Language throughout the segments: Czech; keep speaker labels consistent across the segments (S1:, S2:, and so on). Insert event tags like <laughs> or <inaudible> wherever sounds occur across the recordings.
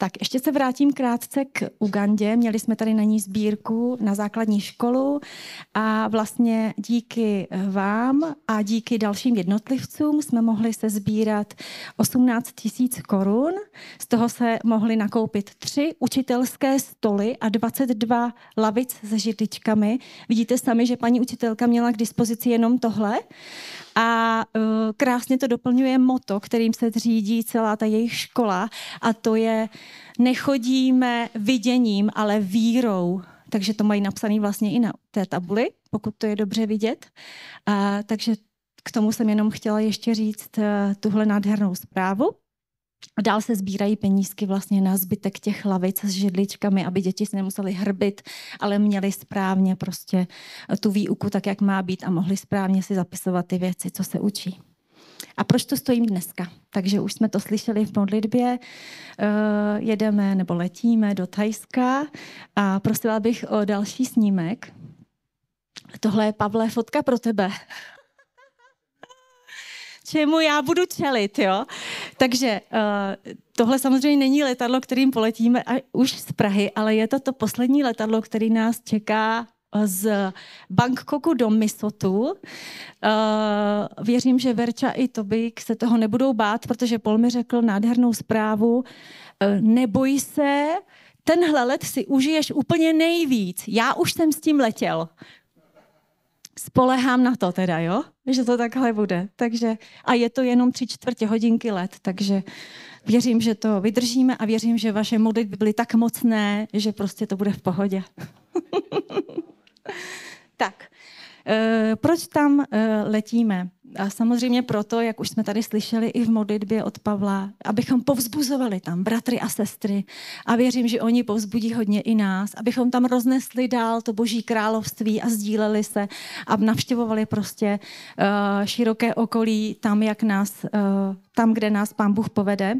S1: Tak ještě se vrátím krátce k Ugandě. Měli jsme tady na ní sbírku na základní školu a vlastně díky vám a díky dalším jednotlivcům jsme mohli se sbírat 18 tisíc korun. Z toho se mohli nakoupit tři učitelské stoly a 22 lavic se židličkami. Vidíte sami, že paní učitelka měla k dispozici jenom tohle. A uh, krásně to doplňuje moto, kterým se řídí celá ta jejich škola a to je nechodíme viděním, ale vírou. Takže to mají napsané vlastně i na té tabuli, pokud to je dobře vidět. Uh, takže k tomu jsem jenom chtěla ještě říct uh, tuhle nádhernou zprávu. Dál se sbírají penízky vlastně na zbytek těch lavic s židličkami, aby děti se nemuseli hrbit, ale měli správně prostě eh, tu výuku tak, jak má být a mohli správně si zapisovat ty věci, co se učí. A proč to stojím dneska? Takže už jsme to slyšeli v modlitbě. Uh, jedeme nebo letíme do Tajska a prosila bych o další snímek. Tohle je, Pavle, fotka pro tebe <laughs> čemu já budu čelit, jo? Takže eh, tohle samozřejmě není letadlo, kterým poletíme a už z Prahy, ale je to to poslední letadlo, který nás čeká eh, z Bangkoku do Misotu. Eh, věřím, že Verča i Tobik se toho nebudou bát, protože Pol mi řekl nádhernou zprávu. neboj se, tenhle let si užiješ úplně nejvíc. Já už jsem s tím letěl spolehám na to teda, jo? Že to takhle bude. Takže, a je to jenom tři čtvrtě hodinky let, takže věřím, že to vydržíme a věřím, že vaše modlitby byly tak mocné, že prostě to bude v pohodě. <laughs> tak, e, proč tam e, letíme? A samozřejmě proto, jak už jsme tady slyšeli i v modlitbě od Pavla, abychom povzbuzovali tam bratry a sestry. A věřím, že oni povzbudí hodně i nás, abychom tam roznesli dál to boží království a sdíleli se a navštěvovali prostě uh, široké okolí tam, jak nás, uh, tam, kde nás pán Bůh povede.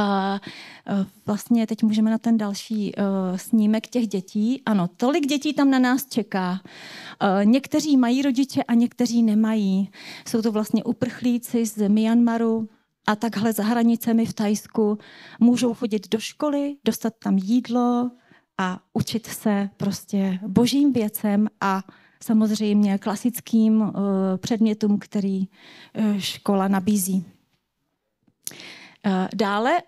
S1: A e, vlastně teď můžeme na ten další e, snímek těch dětí. Ano, tolik dětí tam na nás čeká. E, někteří mají rodiče a někteří nemají. Jsou to vlastně uprchlíci z Myanmaru, a takhle za hranicemi v Tajsku můžou chodit do školy, dostat tam jídlo a učit se prostě božím věcem a samozřejmě klasickým uh, předmětům, který uh, škola nabízí. Eh, dále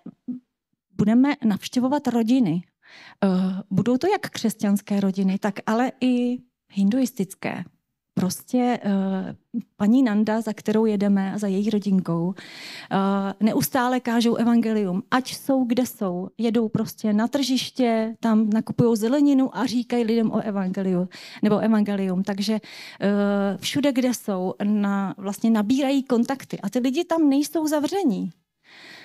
S1: budeme navštěvovat rodiny. Eh, budou to jak křesťanské rodiny, tak ale i hinduistické. Prostě eh, paní Nanda, za kterou jedeme a za její rodinkou, neustále kážou evangelium. Ať jsou, kde jsou, jedou prostě na tržiště, tam nakupují zeleninu a říkají lidem o evangeliu, nebo evangelium. Takže všude, kde jsou, na, vlastně nabírají kontakty. A ty lidi tam nejsou zavření.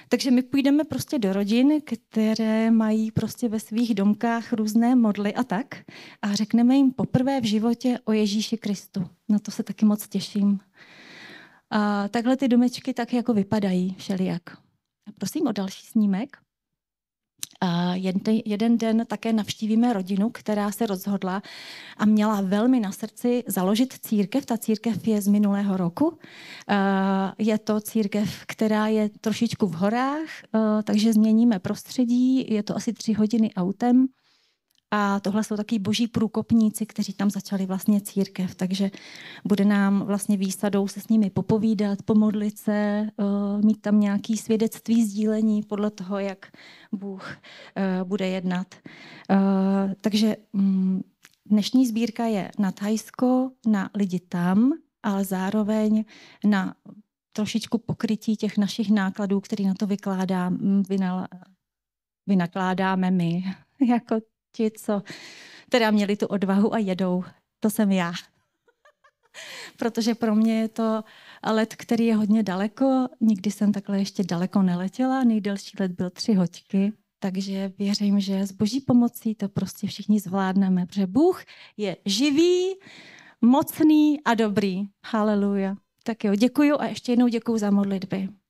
S1: Takže my půjdeme prostě do rodin, které mají prostě ve svých domkách různé modly a tak a řekneme jim poprvé v životě o Ježíši Kristu. Na to se taky moc těším. A takhle ty domečky tak jako vypadají všelijak. Prosím o další snímek jeden den také navštívíme rodinu, která se rozhodla a měla velmi na srdci založit církev. Ta církev je z minulého roku. Je to církev, která je trošičku v horách, takže změníme prostředí. Je to asi tři hodiny autem. A tohle jsou taky boží průkopníci, kteří tam začali vlastně církev. Takže bude nám vlastně výsadou se s nimi popovídat, pomodlit se, eh, mít tam nějaký svědectví, sdílení podle toho, jak Bůh eh, bude jednat. Eh, takže mm, dnešní sbírka je na Thajsko, na lidi tam, ale zároveň na trošičku pokrytí těch našich nákladů, který na to vykládám, vynakládáme my <laughs> jako ti, co teda měli tu odvahu a jedou. To jsem já. <laughs> Protože pro mě je to let, který je hodně daleko. Nikdy jsem takhle ještě daleko neletěla. Nejdelší let byl tři hoďky. Takže věřím, že s boží pomocí to prostě všichni zvládneme, protože Bůh je živý, mocný a dobrý. Haleluja. Tak jo, děkuju a ještě jednou děkuju za modlitby.